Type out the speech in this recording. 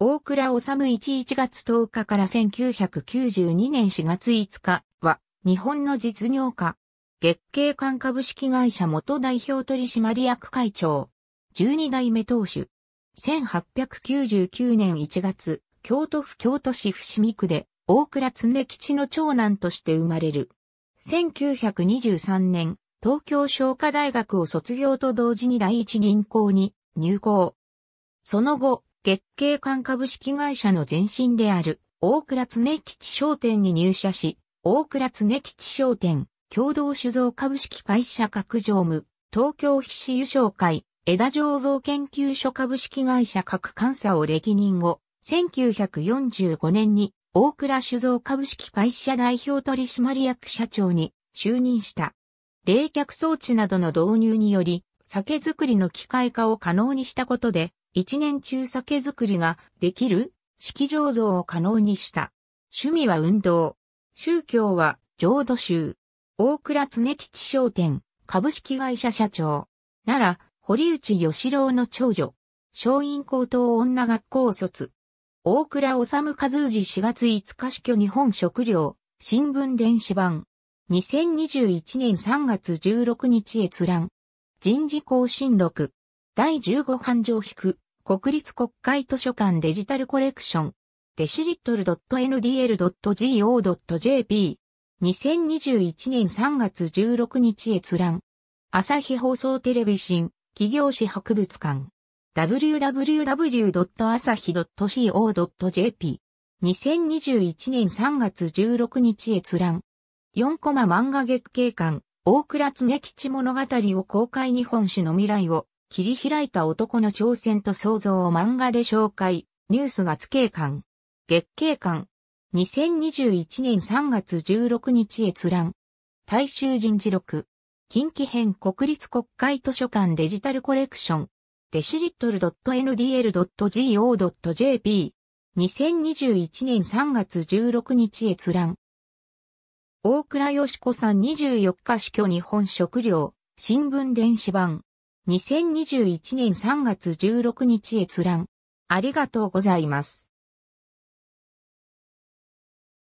大倉治11月10日から1992年4月5日は日本の実業家。月経館株式会社元代表取締役会長。12代目当主。1899年1月、京都府京都市伏見区で大倉常吉の長男として生まれる。1923年、東京商科大学を卒業と同時に第一銀行に入校。その後、月経館株式会社の前身である、大倉常吉商店に入社し、大倉常吉商店、共同酒造株式会社各常務、東京筆子輸商会、枝醸造研究所株式会社各監査を歴任後、1945年に大倉酒造株式会社代表取締役社長に就任した。冷却装置などの導入により、酒造りの機械化を可能にしたことで、一年中酒造りができる式醸造を可能にした。趣味は運動。宗教は浄土宗。大倉常吉商店株式会社社長。奈良、堀内義郎の長女。松陰高等女学校卒。大倉治和氏4月5日死去日本食料、新聞電子版。2021年3月16日閲覧。人事更新録。第15班上引く、国立国会図書館デジタルコレクション、デシリットル .ndl.go.jp、2021年3月16日閲覧、朝日放送テレビ新、企業史博物館、www.asahi.co.jp、2021年3月16日閲覧、4コマ漫画月経館、大倉常吉物語を公開日本史の未来を切り開いた男の挑戦と創造を漫画で紹介、ニュース月経館、月経館、2021年3月16日閲覧、大衆人事録、近畿編国立国会図書館デジタルコレクション、デシリットル .ndl.go.jp、2021年3月16日閲覧。大倉よしこさん24日死去日本食料、新聞電子版。2021年3月16日閲覧。ありがとうございます。